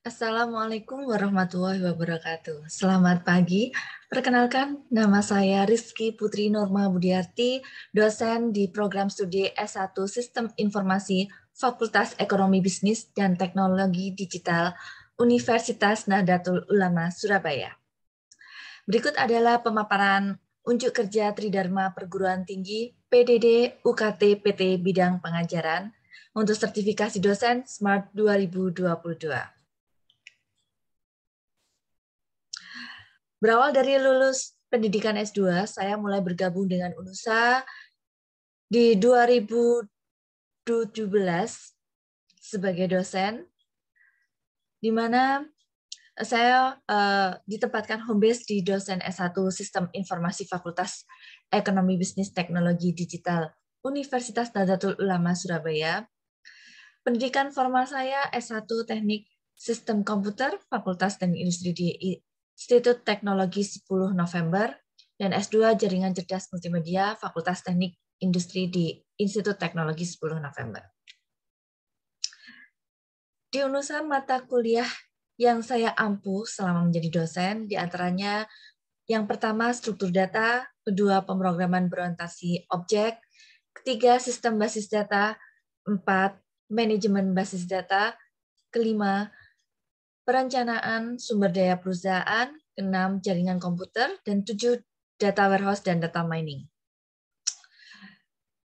Assalamualaikum warahmatullahi wabarakatuh. Selamat pagi. Perkenalkan, nama saya Rizky Putri Norma Budiarti, dosen di program studi S1 Sistem Informasi Fakultas Ekonomi Bisnis dan Teknologi Digital Universitas Nahdlatul Ulama Surabaya. Berikut adalah pemaparan unjuk kerja Tridharma Perguruan Tinggi PDD UKT PT Bidang Pengajaran untuk sertifikasi dosen SMART 2022. Berawal dari lulus pendidikan S2, saya mulai bergabung dengan UNUSA di 2017 sebagai dosen, di mana saya uh, ditempatkan home base di dosen S1 Sistem Informasi Fakultas Ekonomi Bisnis Teknologi Digital Universitas Nahdlatul Ulama Surabaya. Pendidikan formal saya S1 Teknik Sistem Komputer Fakultas Teknik Industri di Institut Teknologi 10 November, dan S2 Jaringan Cerdas Multimedia Fakultas Teknik Industri di Institut Teknologi 10 November. Di UNUSA mata kuliah yang saya ampuh selama menjadi dosen, diantaranya yang pertama struktur data, kedua pemrograman berorientasi objek, ketiga sistem basis data, empat manajemen basis data, kelima perencanaan sumber daya perusahaan, keenam jaringan komputer, dan tujuh data warehouse dan data mining.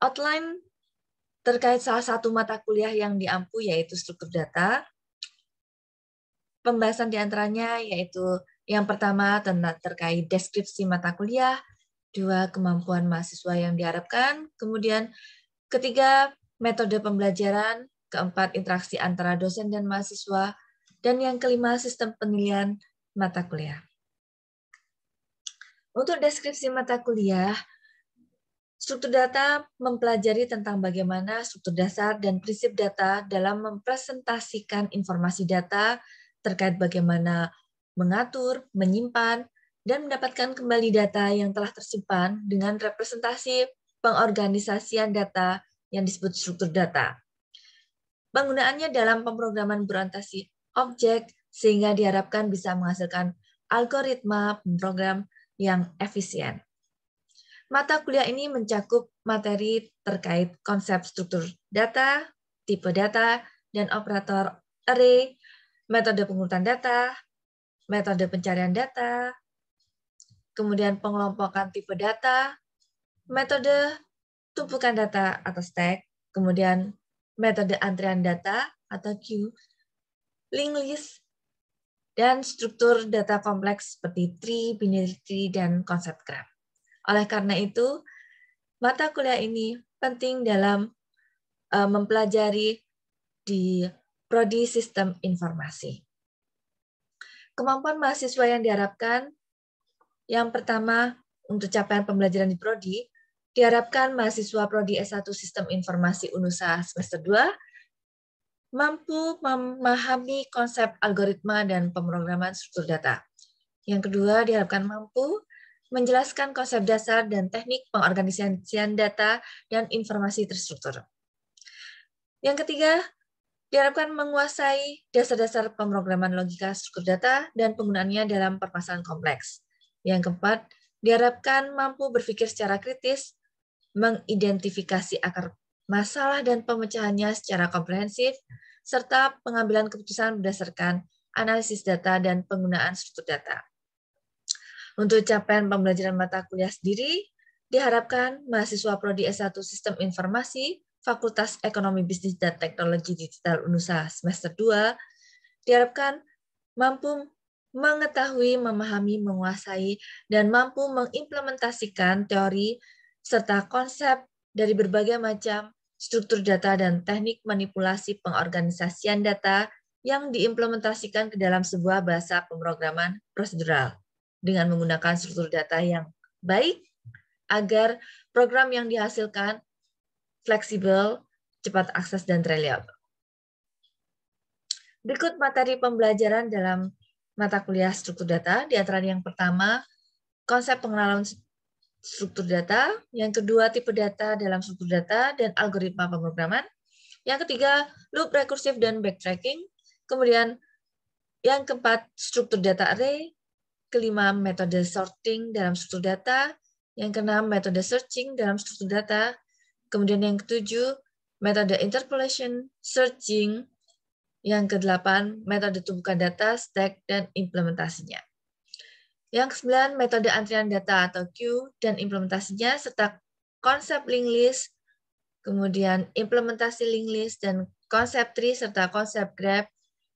Outline terkait salah satu mata kuliah yang diampu yaitu struktur data. Pembahasan diantaranya yaitu yang pertama tentang terkait deskripsi mata kuliah, dua kemampuan mahasiswa yang diharapkan, kemudian ketiga metode pembelajaran, keempat interaksi antara dosen dan mahasiswa, dan yang kelima, sistem penilaian mata kuliah. Untuk deskripsi mata kuliah, Struktur data mempelajari tentang bagaimana struktur dasar dan prinsip data dalam mempresentasikan informasi data terkait bagaimana mengatur, menyimpan, dan mendapatkan kembali data yang telah tersimpan dengan representasi pengorganisasian data yang disebut struktur data. Penggunaannya dalam pemrograman berorientasi objek, sehingga diharapkan bisa menghasilkan algoritma program yang efisien. Mata kuliah ini mencakup materi terkait konsep struktur data, tipe data, dan operator array, metode pengurutan data, metode pencarian data, kemudian pengelompokan tipe data, metode tumpukan data atau stack, kemudian metode antrian data atau queue, link list, dan struktur data kompleks seperti tree, binary tree, dan concept graph. Oleh karena itu, mata kuliah ini penting dalam uh, mempelajari di prodi sistem informasi. Kemampuan mahasiswa yang diharapkan yang pertama untuk capaian pembelajaran di prodi diharapkan mahasiswa prodi S1 Sistem Informasi Unusa semester 2 mampu memahami konsep algoritma dan pemrograman struktur data. Yang kedua, diharapkan mampu menjelaskan konsep dasar dan teknik pengorganisasian data dan informasi terstruktur. Yang ketiga, diharapkan menguasai dasar-dasar pemrograman logika struktur data dan penggunaannya dalam permasalahan kompleks. Yang keempat, diharapkan mampu berpikir secara kritis, mengidentifikasi akar masalah dan pemecahannya secara komprehensif, serta pengambilan keputusan berdasarkan analisis data dan penggunaan struktur data. Untuk capaian pembelajaran mata kuliah sendiri, diharapkan mahasiswa Prodi S1 Sistem Informasi Fakultas Ekonomi Bisnis dan Teknologi Digital UNUSA semester 2 diharapkan mampu mengetahui, memahami, menguasai, dan mampu mengimplementasikan teori serta konsep dari berbagai macam struktur data dan teknik manipulasi pengorganisasian data yang diimplementasikan ke dalam sebuah bahasa pemrograman prosedural dengan menggunakan struktur data yang baik agar program yang dihasilkan fleksibel, cepat akses, dan reliable. Berikut materi pembelajaran dalam mata kuliah struktur data, di antara yang pertama, konsep pengenalan struktur data, yang kedua tipe data dalam struktur data dan algoritma pemrograman, yang ketiga loop rekursif dan backtracking, kemudian yang keempat struktur data array, kelima metode sorting dalam struktur data, yang keenam metode searching dalam struktur data, kemudian yang ketujuh metode interpolation, searching, yang kedelapan metode tumbukan data, stack, dan implementasinya. Yang ke-9, metode antrian data atau queue dan implementasinya, serta konsep link list, kemudian implementasi link list dan konsep tree, serta konsep grab,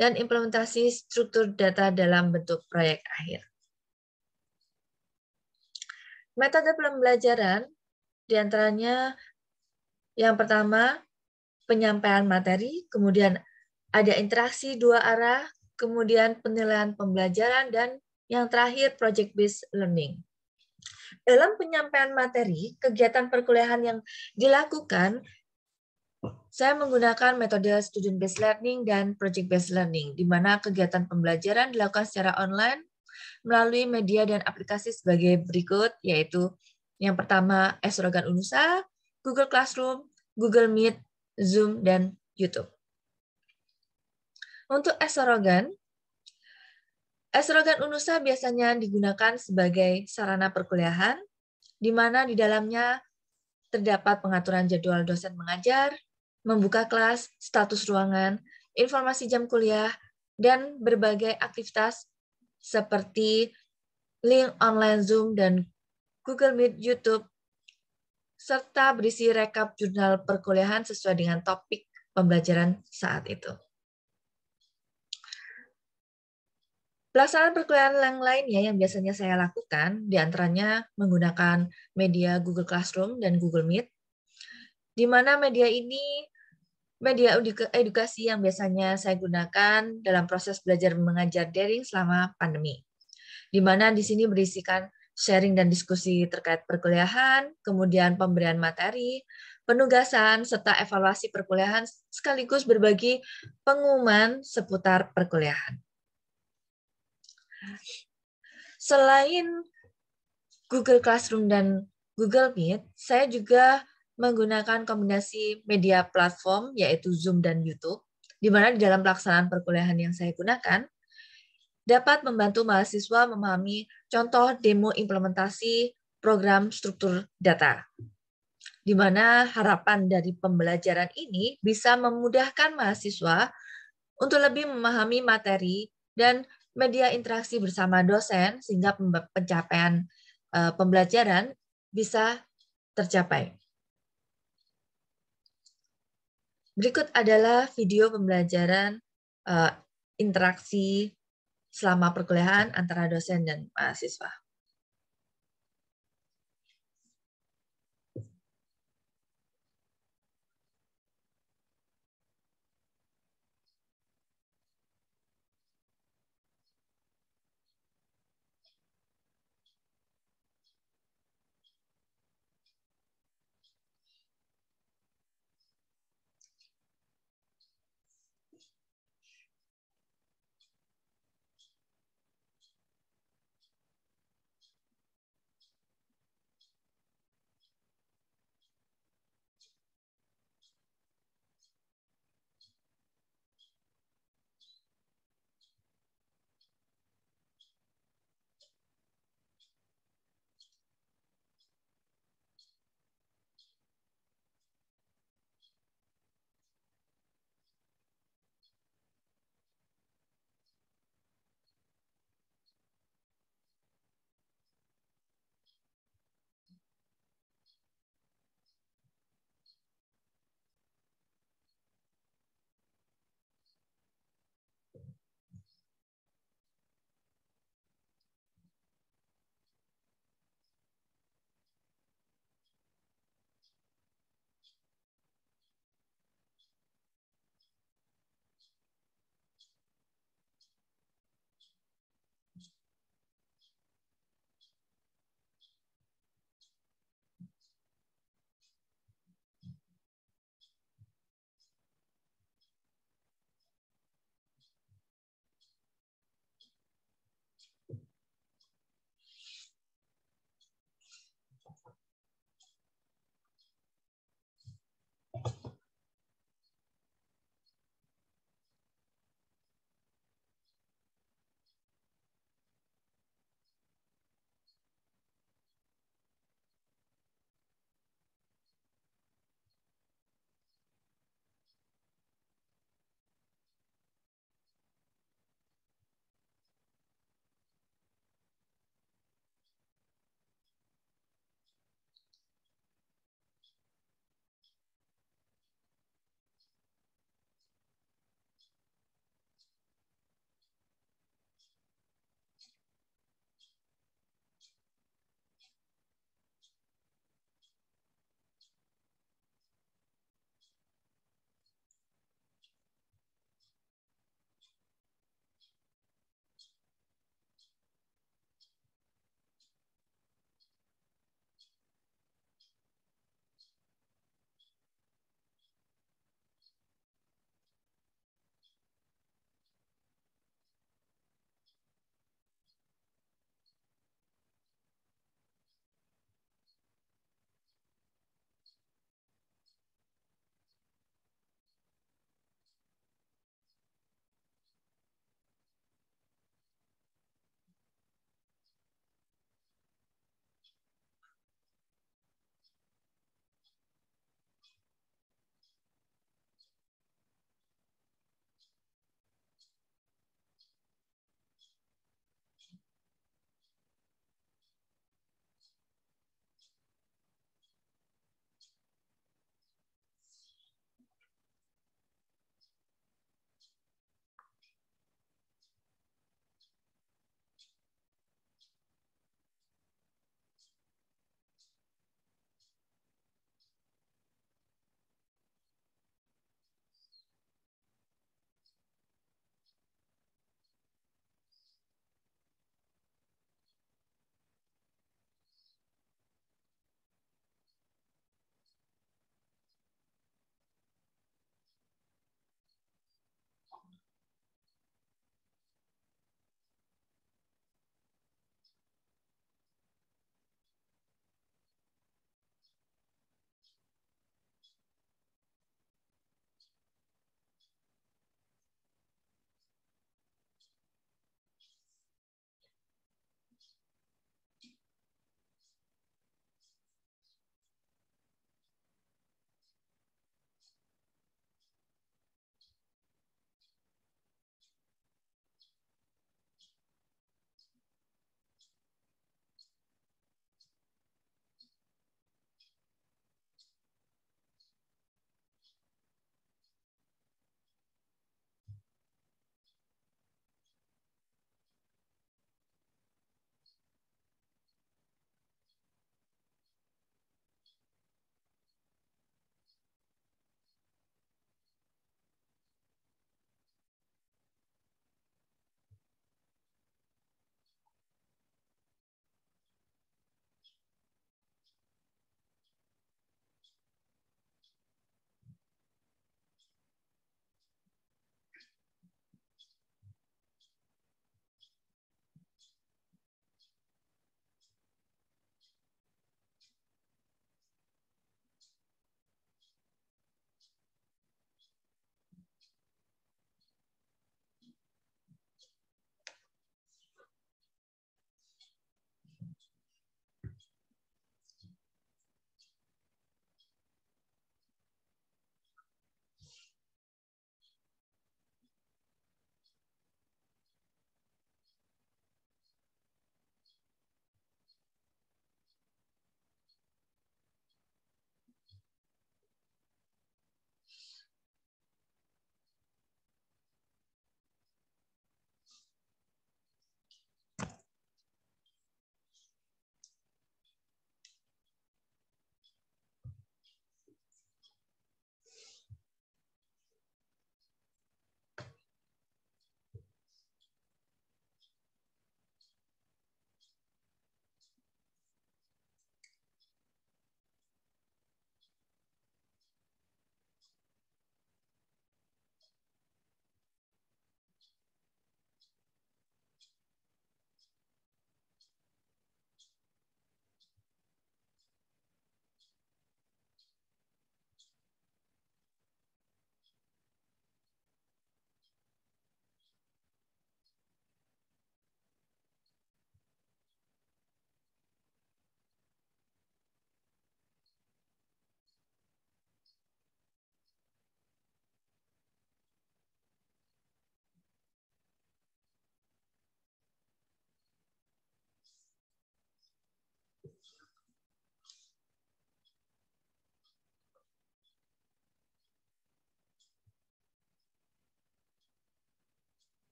dan implementasi struktur data dalam bentuk proyek akhir. Metode pembelajaran diantaranya yang pertama penyampaian materi, kemudian ada interaksi dua arah, kemudian penilaian pembelajaran, dan yang terakhir, project-based learning. Dalam penyampaian materi, kegiatan perkuliahan yang dilakukan, saya menggunakan metode student-based learning dan project-based learning, di mana kegiatan pembelajaran dilakukan secara online melalui media dan aplikasi sebagai berikut, yaitu yang pertama Esrogan Unusa, Google Classroom, Google Meet, Zoom, dan YouTube. Untuk Esrogan, Estrogen Unusa biasanya digunakan sebagai sarana perkuliahan, di mana di dalamnya terdapat pengaturan jadwal dosen mengajar, membuka kelas, status ruangan, informasi jam kuliah, dan berbagai aktivitas seperti link online Zoom dan Google Meet YouTube, serta berisi rekap jurnal perkuliahan sesuai dengan topik pembelajaran saat itu. Pelaksanaan perkuliahan yang lain ya yang biasanya saya lakukan diantaranya menggunakan media Google Classroom dan Google Meet, di mana media ini media edukasi yang biasanya saya gunakan dalam proses belajar mengajar daring selama pandemi, di mana di sini berisikan sharing dan diskusi terkait perkuliahan, kemudian pemberian materi, penugasan, serta evaluasi perkuliahan sekaligus berbagi pengumuman seputar perkuliahan. Selain Google Classroom dan Google Meet, saya juga menggunakan kombinasi media platform yaitu Zoom dan YouTube, di mana di dalam pelaksanaan perkuliahan yang saya gunakan dapat membantu mahasiswa memahami contoh demo implementasi program struktur data. Di mana harapan dari pembelajaran ini bisa memudahkan mahasiswa untuk lebih memahami materi dan media interaksi bersama dosen sehingga pencapaian eh, pembelajaran bisa tercapai. Berikut adalah video pembelajaran eh, interaksi selama perkuliahan antara dosen dan mahasiswa.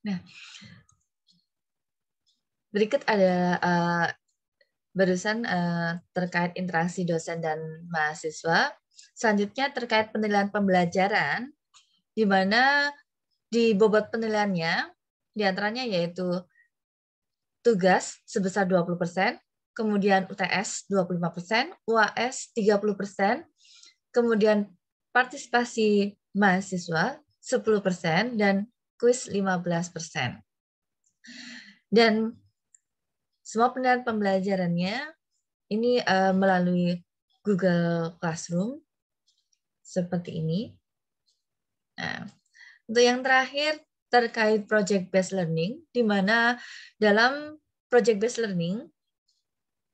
Nah, berikut ada uh, eh, barusan uh, terkait interaksi dosen dan mahasiswa. Selanjutnya terkait penilaian pembelajaran, di mana di bobot penilaiannya, diantaranya yaitu tugas sebesar 20%, kemudian UTS 25%, UAS 30%, kemudian partisipasi mahasiswa 10%, dan kuis 15%. Dan semua pendapat pembelajarannya ini uh, melalui Google Classroom seperti ini. Nah, untuk yang terakhir terkait project based learning di mana dalam project based learning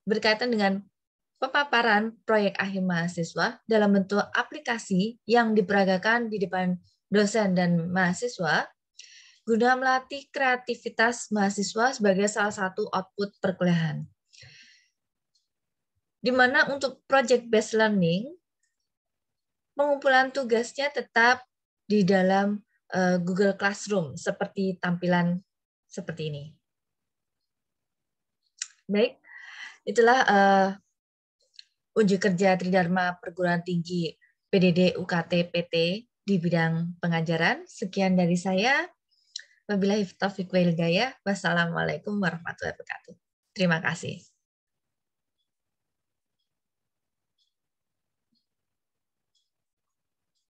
berkaitan dengan pemaparan proyek akhir mahasiswa dalam bentuk aplikasi yang diperagakan di depan dosen dan mahasiswa guna melatih kreativitas mahasiswa sebagai salah satu output perkuliahan. Di mana untuk project-based learning, pengumpulan tugasnya tetap di dalam eh, Google Classroom seperti tampilan seperti ini. Baik, itulah uh, uji kerja Tridharma Perguruan Tinggi PDD UKT PT di bidang pengajaran. Sekian dari saya. Wabillahi taufiq wal hidayah. Wassalamualaikum warahmatullahi wabarakatuh. Terima kasih.